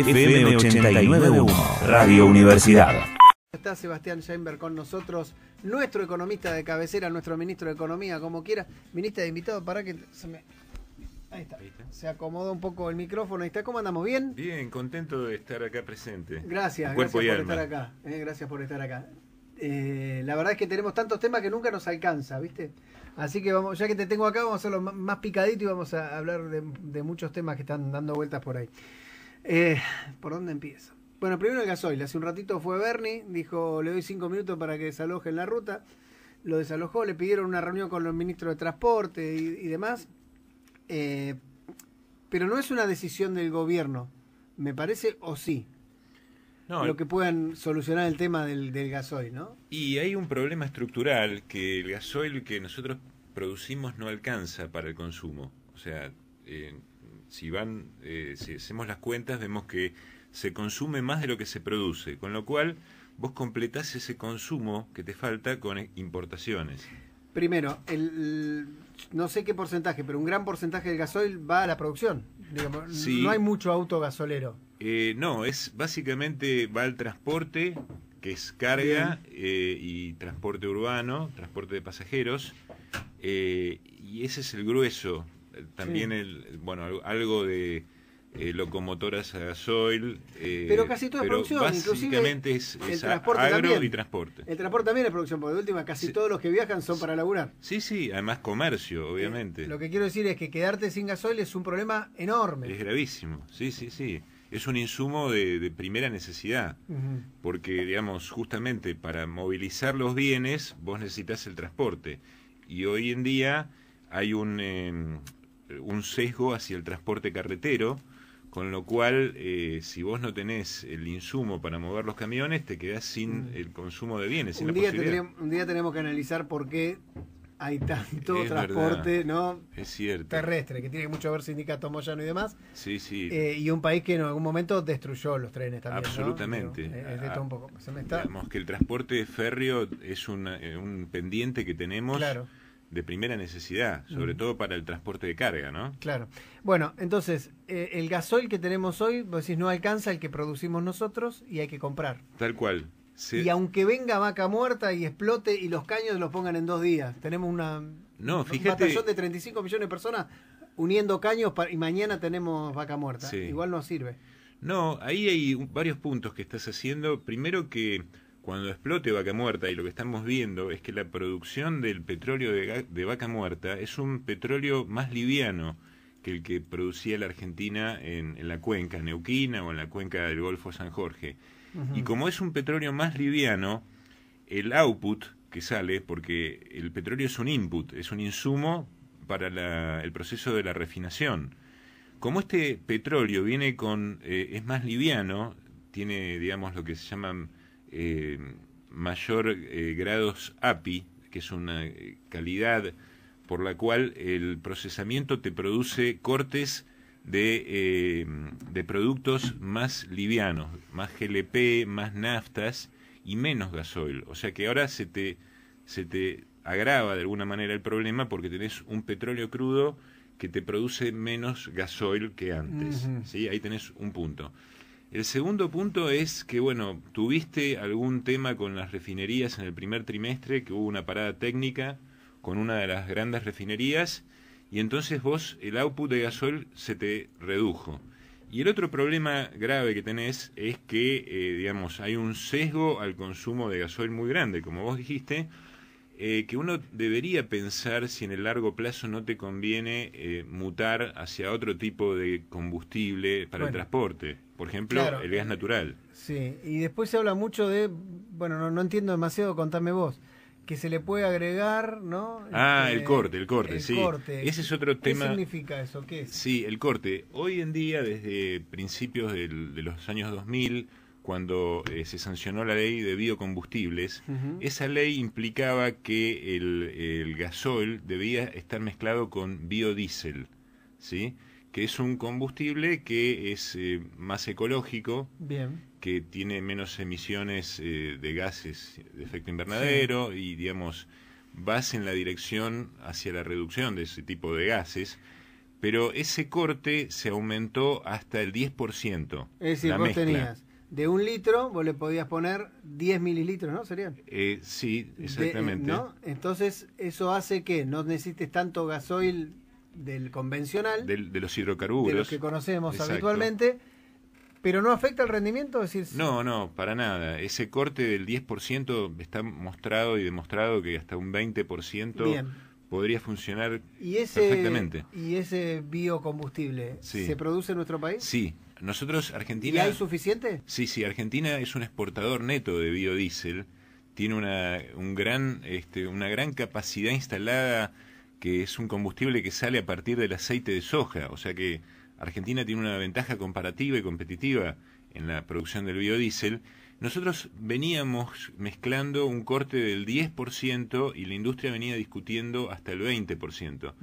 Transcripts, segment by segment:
FM 89.1, Radio Universidad. Está Sebastián Scheinberg con nosotros, nuestro economista de cabecera, nuestro ministro de Economía, como quiera. Ministra de invitado, para que se Ahí está. Se acomoda un poco el micrófono. Ahí está. ¿Cómo andamos? ¿Bien? Bien, contento de estar acá presente. Gracias, eh, gracias, por estar acá, gracias por estar acá. la verdad es que tenemos tantos temas que nunca nos alcanza, ¿viste? Así que vamos, ya que te tengo acá, vamos a hacerlo más picadito y vamos a hablar de, de muchos temas que están dando vueltas por ahí. Eh, ¿Por dónde empiezo? Bueno, primero el gasoil. Hace un ratito fue Bernie, dijo, le doy cinco minutos para que en la ruta. Lo desalojó, le pidieron una reunión con los ministros de Transporte y, demás. Eh, pero no es una decisión del gobierno, me parece, o sí. No, lo que puedan solucionar el tema del, del gasoil, ¿no? Y hay un problema estructural, que el gasoil que nosotros producimos no alcanza para el consumo. O sea, si van, eh, si hacemos las cuentas, vemos que se consume más de lo que se produce, con lo cual vos completás ese consumo que te falta con importaciones. Primero, el, no sé qué porcentaje, pero un gran porcentaje del gasoil va a la producción. No hay mucho auto gasolero. Eh, no, es básicamente va al transporte, que es carga eh, y transporte urbano, transporte de pasajeros, y ese es el grueso también el, bueno, algo de eh, locomotoras a gasoil. Eh, pero casi toda es producción, inclusive es, el transporte agro y transporte. El transporte también es producción, porque de última casi todos los que viajan son para laburar. Sí, sí, además comercio, eh, obviamente. lo que quiero decir es que quedarte sin gasoil es un problema enorme. Es gravísimo, sí, sí, sí. Es un insumo de, primera necesidad, porque, digamos, justamente para movilizar los bienes vos necesitas el transporte. Y hoy en día hay un em, eh, un sesgo hacia el transporte carretero, con lo cual eh, si vos no tenés el insumo para mover los camiones, te quedás sin mm. el consumo de bienes. un, día tenemos, un día tenemos que analizar por qué hay tanto transporte ¿no? es cierto. terrestre, que tiene mucho que ver sindicato Moyano y demás. Sí, sí. Eh, y un país que en algún momento destruyó los trenes también. Absolutamente. que el transporte férreo es un pendiente que tenemos de primera necesidad, sobre todo para el transporte de carga, ¿no? Claro. Bueno, entonces, eh, el gasoil que tenemos hoy, vos decís, no alcanza el que producimos nosotros y hay que comprar. Tal cual. Y aunque venga vaca muerta y explote y los caños los pongan en dos días, tenemos una, no, fíjate... un batallón de 35 millones de personas uniendo caños y mañana tenemos vaca muerta. Igual no sirve. No, ahí hay varios puntos que estás haciendo. Primero que cuando explote Vaca Muerta, y lo que estamos viendo es que la producción del petróleo de, Vaca Muerta es un petróleo más liviano que el que producía la Argentina en, la cuenca neuquina o en la cuenca del Golfo San Jorge. Y como es un petróleo más liviano, el output que sale, porque el petróleo es un input, es un insumo para el proceso de la refinación. Como este petróleo viene con, eh, es más liviano, tiene, digamos, lo que se llaman eh, mayor eh, grados API, que es una eh, calidad por la cual el procesamiento te produce cortes de, eh, de, productos más livianos, más GLP, más naftas y menos gasoil. O sea que ahora se te, se te agrava de alguna manera el problema porque tenés un petróleo crudo que te produce menos gasoil que antes. ¿sí? Ahí tenés un punto. El segundo punto es que, bueno, tuviste algún tema con las refinerías en el primer trimestre, que hubo una parada técnica con una de las grandes refinerías, y entonces vos el output de gasol se te redujo. Y el otro problema grave que tenés es que, eh, digamos, hay un sesgo al consumo de gasoil muy grande, como vos dijiste, eh, que uno debería pensar si en el largo plazo no te conviene eh, mutar hacia otro tipo de combustible para el transporte, por ejemplo, el gas natural. Sí, y después se habla mucho de, bueno, no, entiendo demasiado, contame vos, que se le puede agregar, ¿no? Ah, el este, corte, el corte, sí. Ese es otro tema. ¿Qué significa eso? ¿Qué Sí, el corte. Hoy en día, desde principios de los años 2000, cuando eh, se sancionó la ley de biocombustibles, esa ley implicaba que el, el, gasoil debía estar mezclado con biodiesel, ¿sí? que es un combustible que es eh, más ecológico, que tiene menos emisiones eh, de gases de efecto invernadero y, digamos, vas en la dirección hacia la reducción de ese tipo de gases pero ese corte se aumentó hasta el 10%. Es decir, la tenías de un litro, vos le podías poner 10 mililitros, ¿no? Sería. Eh, sí, exactamente. Eh, Entonces, eso hace que no necesites tanto gasoil del convencional. Del, de los hidrocarburos. De los que conocemos habitualmente. ¿Pero no afecta el rendimiento? decir, no, no, para nada. Ese corte del 10% está mostrado y demostrado que hasta un 20% podría funcionar ¿Y perfectamente. ¿Y ese biocombustible se produce en nuestro país? Sí, nosotros, Argentina... ¿Y hay suficiente? Sí, sí, Argentina es un exportador neto de biodiesel, tiene una, un gran, este, una gran capacidad instalada que es un combustible que sale a partir del aceite de soja, o sea que Argentina tiene una ventaja comparativa y competitiva en la producción del biodiesel. Nosotros veníamos mezclando un corte del 10% y la industria venía discutiendo hasta el 20%.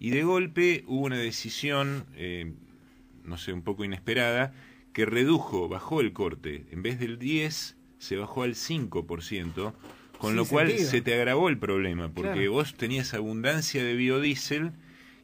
Y de golpe hubo una decisión eh, no sé, un poco inesperada, que redujo, bajó el corte. En vez del 10, se bajó al 5%, con lo cual se te agravó el problema, porque vos tenías abundancia de biodiesel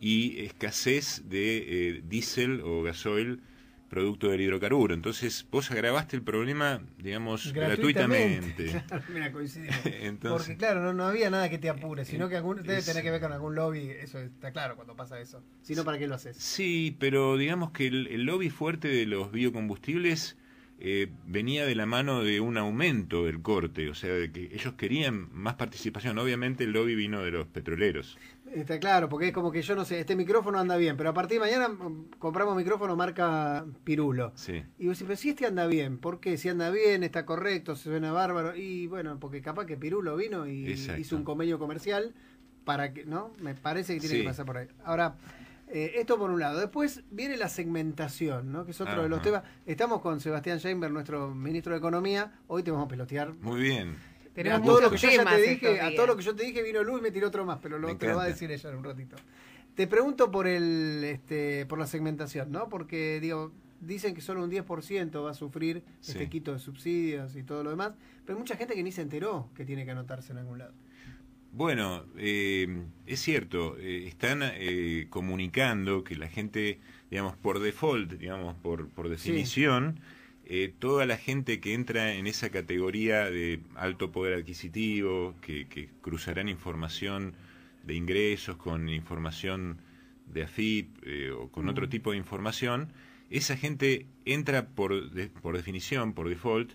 y escasez de eh, diésel o gasoil producto del hidrocarburo. Entonces, vos agravaste el problema, digamos, gratuitamente. Porque, claro, no, no, había nada que te apure, sino que algún, debe tener que ver con algún lobby, eso está claro cuando pasa eso. Si no, ¿para qué lo haces? Sí, pero digamos que el, lobby fuerte de los biocombustibles eh, venía de la mano de un aumento del corte, o sea, de que ellos querían más participación. Obviamente, el lobby vino de los petroleros. Está claro, porque es como que yo no sé, este micrófono anda bien, pero a partir de mañana mm, compramos micrófono marca Pirulo. Sí. Y vos pero si este anda bien, ¿por qué? Si anda bien, está correcto, se suena bárbaro. Y bueno, porque capaz que Pirulo vino y hizo un convenio comercial para que, ¿no? Me parece que tiene que pasar por ahí. Ahora, eh, esto por un lado. Después viene la segmentación, ¿no? Que es otro de los temas. Estamos con Sebastián Scheinberg, nuestro ministro de Economía. Hoy te vamos a pelotear. Muy bien a todo lo que yo te dije, vino Luis y me tiró otro más, pero lo, te va a decir ella en un ratito. Te pregunto por el este, por la segmentación, ¿no? Porque digo, dicen que solo un 10% va a sufrir este quito de subsidios y todo lo demás, pero hay mucha gente que ni se enteró que tiene que anotarse en algún lado. Bueno, eh, es cierto, eh, están eh, comunicando que la gente, digamos, por default, digamos, por, por definición, eh, toda la gente que entra en esa categoría de alto poder adquisitivo, que, cruzarán información de ingresos con información de AFIP eh, o con otro tipo de información, esa gente entra por, por definición, por default,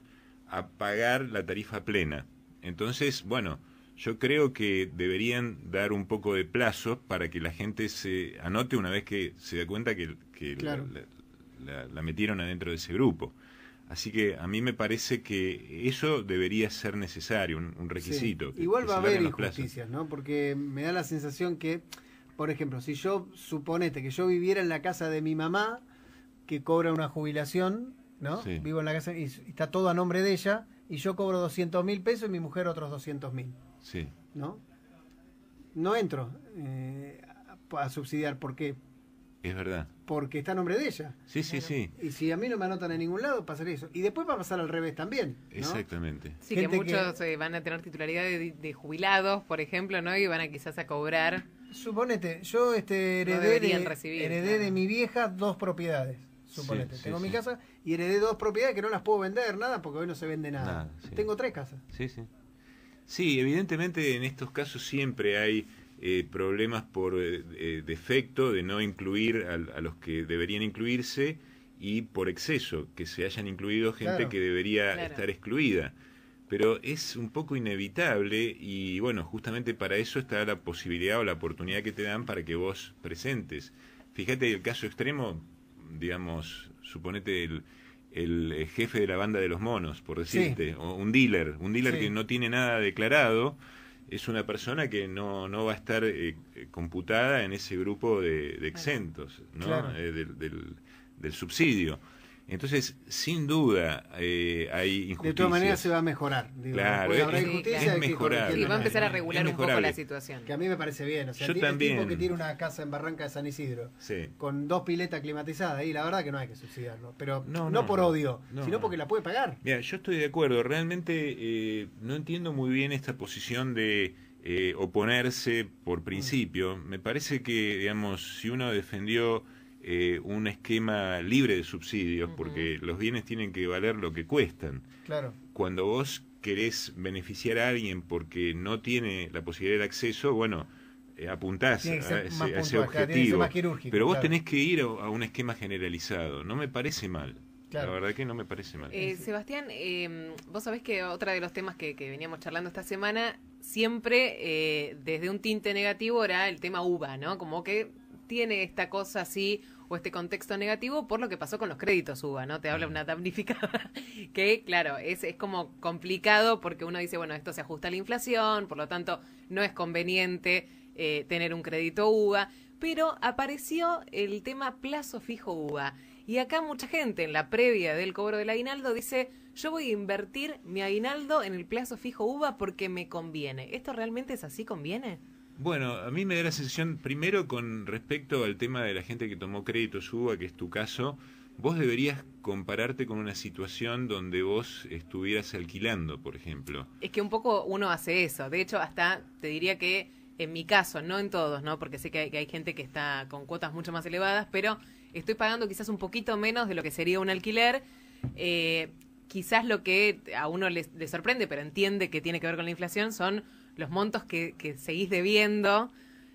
a pagar la tarifa plena. Entonces, bueno, yo creo que deberían dar un poco de plazo para que la gente se anote una vez que se da cuenta que, la, metieron adentro de ese grupo. Así que a mí me parece que eso debería ser necesario, un, requisito. Igual va a haber injusticias, ¿no? Porque me da la sensación que, por ejemplo, si yo, suponete que yo viviera en la casa de mi mamá, que cobra una jubilación, ¿no? Vivo en la casa y está todo a nombre de ella, y yo cobro 200 mil pesos y mi mujer otros 200 mil. Sí. ¿No? No entro eh, a subsidiar, ¿por qué? Es verdad. Porque está a nombre de ella. Sí, sí, sí. Y si a mí no me anotan en ningún lado, pasaría eso. Y después va a pasar al revés también. Exactamente. Sí, que muchos eh, van a tener titularidad de, jubilados, por ejemplo, ¿no? Y van a quizás a cobrar. Suponete, yo este, heredé, de, heredé de mi vieja dos propiedades. Suponete, tengo mi casa y heredé dos propiedades que no las puedo vender, nada, porque hoy no se vende nada tengo tres casas. Sí, sí. Sí, evidentemente en estos casos siempre hay eh, problemas por eh, defecto de no incluir a, los que deberían incluirse y por exceso, que se hayan incluido gente que debería estar excluida. Pero es un poco inevitable y bueno, justamente para eso está la posibilidad o la oportunidad que te dan para que vos presentes. Fíjate el caso extremo, digamos, suponete el, el eh, jefe de la banda de los monos, por decirte, o un dealer, un dealer que no tiene nada declarado es una persona que no, no va a estar eh, computada en ese grupo de, exentos ¿no? Eh, del, subsidio. Entonces, sin duda, eh, hay injusticia. De todas maneras se va a mejorar. claro, es, Y va a empezar a regular un poco la situación. Que a mí me parece bien. O sea, Yo también. tipo que tiene una casa en Barranca de San Isidro con dos piletas climatizadas y la verdad que no hay que subsidiarlo. Pero no, por odio, sino porque la puede pagar. Mira, yo estoy de acuerdo. Realmente eh, no entiendo muy bien esta posición de eh, oponerse por principio. Mm. Me parece que, digamos, si uno defendió eh, un esquema libre de subsidios, porque los bienes tienen que valer lo que cuestan. Claro. Cuando vos querés beneficiar a alguien porque no tiene la posibilidad de acceso, bueno, eh, apuntás a ese, objetivo. Pero vos tenés que ir a, un esquema generalizado, no me parece mal. La verdad que no me parece mal. Eh, Sebastián, em, vos sabés que otro de los temas que, veníamos charlando esta semana siempre desde un tinte negativo era el tema uva, ¿no? Como que tiene esta cosa así o este contexto negativo por lo que pasó con los créditos UBA, ¿no? Te habla una damnificada que, claro, es, es como complicado porque uno dice, bueno, esto se ajusta a la inflación, por lo tanto no es conveniente eh, tener un crédito UBA, pero apareció el tema plazo fijo UBA. Y acá mucha gente en la previa del cobro del aguinaldo dice, yo voy a invertir mi aguinaldo en el plazo fijo Uba porque me conviene. ¿Esto realmente es así? ¿Conviene? Bueno, a mí me da la sensación, primero con respecto al tema de la gente que tomó crédito suba, que es tu caso, vos deberías compararte con una situación donde vos estuvieras alquilando, por ejemplo. Es que un poco uno hace eso. De hecho, hasta te diría que en mi caso, no en todos, ¿no? Porque sé que hay, que gente que está con cuotas mucho más elevadas, pero estoy pagando quizás un poquito menos de lo que sería un alquiler. Eh, quizás lo que a uno le sorprende, pero entiende que tiene que ver con la inflación, son los montos que, seguís debiendo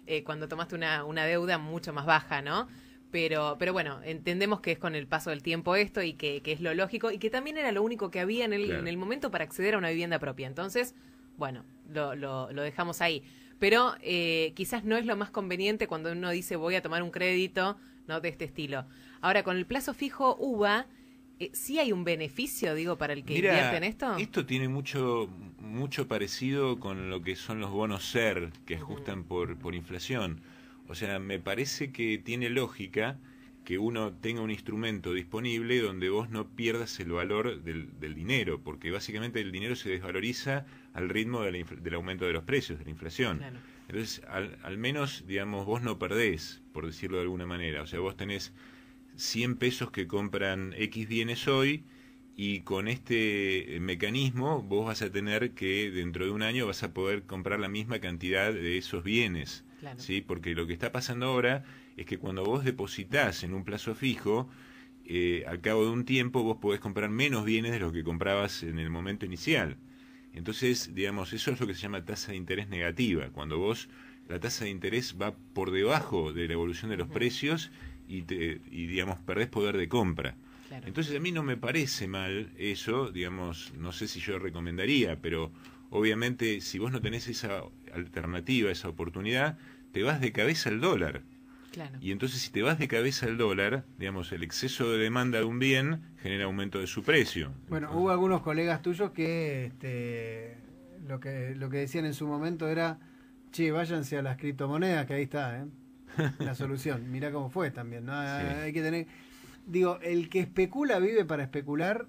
eh, cuando tomaste una, una deuda mucho más baja, ¿no? Pero, pero bueno, entendemos que es con el paso del tiempo esto y que, es lo lógico y que también era lo único que había en el, en el momento para acceder a una vivienda propia. Entonces, bueno, lo, dejamos ahí. Pero eh, quizás no es lo más conveniente cuando uno dice voy a tomar un crédito, ¿no? De este estilo. Ahora, con el plazo fijo UBA, eh, sí hay un beneficio, digo, para el que invierte en esto. Esto tiene mucho, mucho parecido con lo que son los bonos SER, que ajustan por, por inflación. O sea, me parece que tiene lógica que uno tenga un instrumento disponible donde vos no pierdas el valor del, del dinero, porque básicamente el dinero se desvaloriza al ritmo del aumento de los precios, de la inflación. Entonces, al, al menos, digamos, vos no perdés, por decirlo de alguna manera. O sea, vos tenés 100 pesos que compran X bienes hoy y con este eh, mecanismo vos vas a tener que dentro de un año vas a poder comprar la misma cantidad de esos bienes. ¿sí? Porque lo que está pasando ahora es que cuando vos depositas en un plazo fijo, eh, al cabo de un tiempo vos podés comprar menos bienes de los que comprabas en el momento inicial. Entonces, digamos, eso es lo que se llama tasa de interés negativa, cuando vos la tasa de interés va por debajo de la evolución de los precios y, digamos, perdés poder de compra. Entonces a mí no me parece mal eso, digamos, no sé si yo recomendaría, pero obviamente si vos no tenés esa alternativa, esa oportunidad, te vas de cabeza al dólar. Y entonces si te vas de cabeza al dólar, digamos, el exceso de demanda de un bien genera aumento de su precio. Bueno, hubo algunos colegas tuyos que este, lo que lo que decían en su momento era, che, váyanse a las criptomonedas, que ahí está, ¿eh? la solución. mira cómo fue también, Hay que tener. Digo, el que especula vive para especular,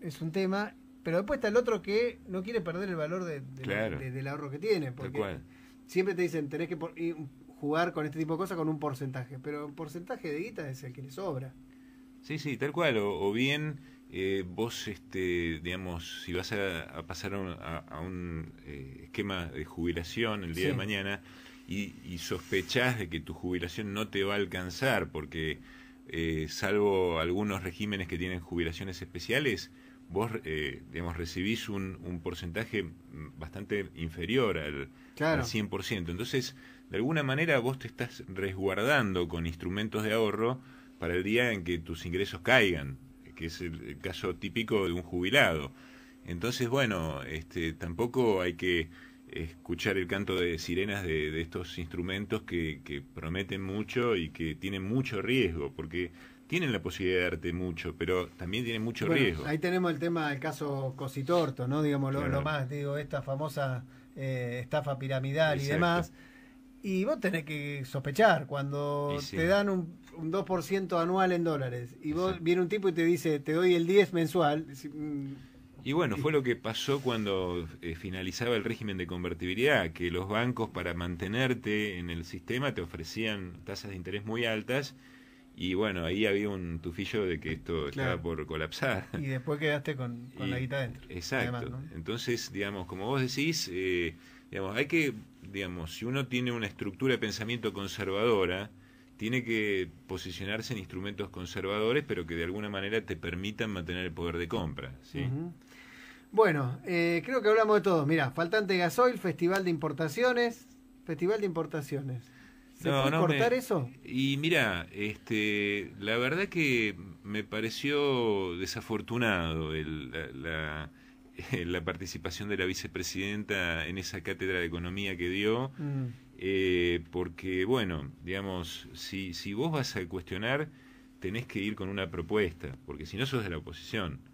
es un tema, pero después está el otro que no quiere perder el valor de, del ahorro que tiene. Porque siempre te dicen, tenés que jugar con este tipo de cosas con un porcentaje, pero un porcentaje de guita es el que le sobra. Sí, sí, tal cual. O, bien eh, vos, este, digamos, si vas a, pasar a un, a, un eh, esquema de jubilación el día de mañana, y, y sospechás de que tu jubilación no te va a alcanzar, porque eh, salvo algunos regímenes que tienen jubilaciones especiales, vos eh, digamos, recibís un, porcentaje bastante inferior al, 100%. Entonces, de alguna manera vos te estás resguardando con instrumentos de ahorro para el día en que tus ingresos caigan, que es el caso típico de un jubilado. Entonces, bueno, este, tampoco hay que escuchar el canto de sirenas de, estos instrumentos que, prometen mucho y que tienen mucho riesgo, porque tienen la posibilidad de darte mucho, pero también tienen mucho riesgo. Ahí tenemos el tema del caso Cositorto, ¿no? Digamos, lo, más, digo, esta famosa eh, estafa piramidal y demás. Y vos tenés que sospechar cuando te dan un, 2% anual en dólares y vos viene un tipo y te dice, te doy el 10 mensual. Mm, y bueno, fue lo que pasó cuando eh, finalizaba el régimen de convertibilidad, que los bancos para mantenerte en el sistema te ofrecían tasas de interés muy altas y bueno, ahí había un tufillo de que esto estaba por colapsar. Y después quedaste con, la guita dentro. Exacto. Entonces, digamos, como vos decís, eh, digamos, hay que, digamos, si uno tiene una estructura de pensamiento conservadora, tiene que posicionarse en instrumentos conservadores, pero que de alguna manera te permitan mantener el poder de compra, ¿sí? Bueno, eh, creo que hablamos de todo. Mira, faltante gasoil, festival de importaciones, festival de importaciones. ¿Se puede cortar eso? Y mira, este, la verdad que me pareció desafortunado la, participación de la vicepresidenta en esa cátedra de economía que dio, mm. eh, porque bueno, digamos, si, si vos vas a cuestionar, tenés que ir con una propuesta, porque si no sos de la oposición.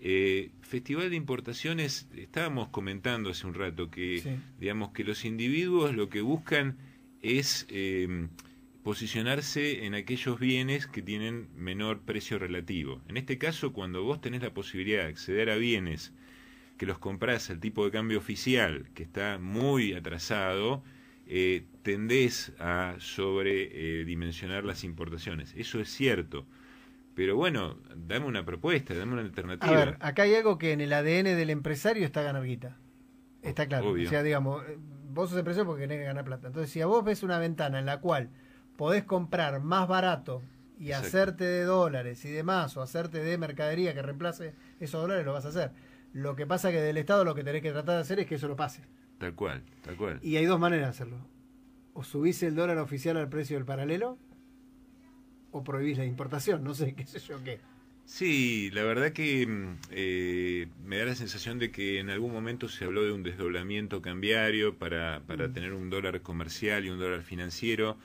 Eh, festival de importaciones, estábamos comentando hace un rato que, digamos, que los individuos lo que buscan es eh, posicionarse en aquellos bienes que tienen menor precio relativo. En este caso, cuando vos tenés la posibilidad de acceder a bienes que los compras al tipo de cambio oficial, que está muy atrasado, eh, tendés a sobredimensionar eh, las importaciones. Eso es cierto. Pero bueno, dame una propuesta, dame una alternativa. A ver, acá hay algo que en el ADN del empresario está ganar guita. Está claro. O sea, digamos, eh, vos sos empresario porque tenés que ganar plata. Entonces, si a vos ves una ventana en la cual podés comprar más barato y hacerte de dólares y demás, o hacerte de mercadería que reemplace esos dólares, lo vas a hacer. Lo que pasa que del Estado lo que tenés que tratar de hacer es que eso lo pase. Tal cual, tal cual. Y hay dos maneras de hacerlo. O subís el dólar oficial al precio del paralelo, o prohibís la importación, no sé, qué sé yo qué. Sí, la verdad que mm, eh, me da la sensación de que en algún momento se habló de un desdoblamiento cambiario para, para mm. tener un dólar comercial y un dólar financiero,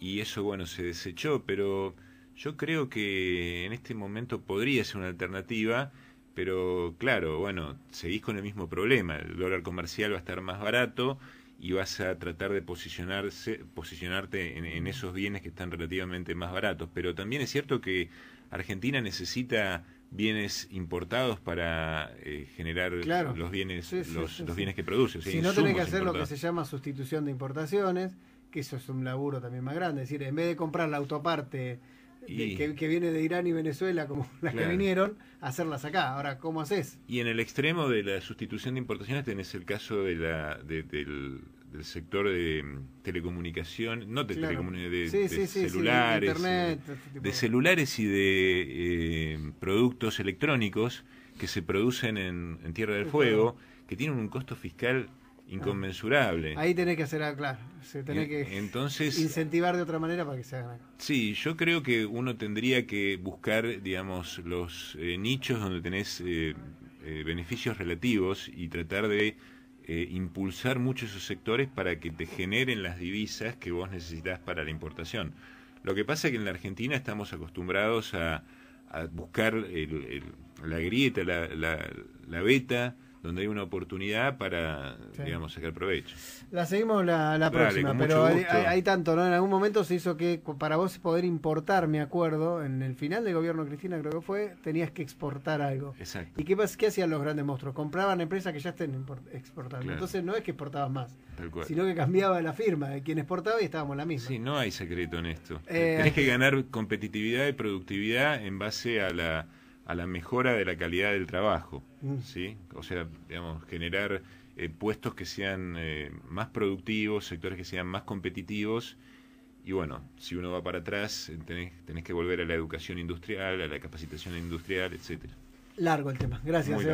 y eso, bueno, se desechó, pero yo creo que en este momento podría ser una alternativa, pero claro, bueno, seguís con el mismo problema, el dólar comercial va a estar más barato y vas a tratar de posicionarse, posicionarte en, esos bienes que están relativamente más baratos. Pero también es cierto que Argentina necesita bienes importados para eh, generar los bienes los, bienes que produce. si no tenés que hacer lo que se llama sustitución de importaciones, que eso es un laburo también más grande. Es decir, en vez de comprar la autoparte que, viene de Irán y Venezuela, como las que vinieron, a hacerlas acá. Ahora, ¿cómo haces? Y en el extremo de la sustitución de importaciones tenés el caso de la, del, del, sector de mm, telecomunicación, no de telecomunicaciones, de, celulares, este de, celulares y de eh, productos electrónicos que se producen en Tierra del Fuego, que tienen un costo fiscal inconmensurable. Ahí tenés que hacer, claro, tenés que Entonces, incentivar de otra manera para que se hagan Sí, yo creo que uno tendría que buscar, digamos, los eh, nichos donde tenés eh, eh, beneficios relativos y tratar de impulsar mucho esos sectores para que te generen las divisas que vos necesitas para la importación. Lo que pasa es que en la Argentina estamos acostumbrados a, buscar la grieta, la, la, la beta, donde hay una oportunidad para, digamos, sacar provecho. La seguimos la, próxima, pero hay, tanto, ¿no? En algún momento se hizo que para vos poder importar, me acuerdo, en el final del gobierno Cristina creo que fue, tenías que exportar algo. Exacto. ¿Y qué, qué hacían los grandes monstruos? Compraban empresas que ya estén exportando. Entonces no es que exportabas más, sino que cambiaba la firma de quien exportaba y estábamos la misma. Sí, no hay secreto en esto. tienes eh, Tenés que ganar competitividad y productividad en base a la a la mejora de la calidad del trabajo, mm. ¿sí? O sea, digamos, generar eh, puestos que sean eh, más productivos, sectores que sean más competitivos. Y bueno, si uno va para atrás, tenés, que volver a la educación industrial, a la capacitación industrial, etcétera. Largo el tema. Gracias. Muy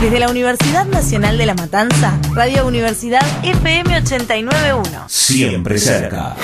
Desde la Universidad Nacional de La Matanza, Radio Universidad FM 891. Siempre cerca.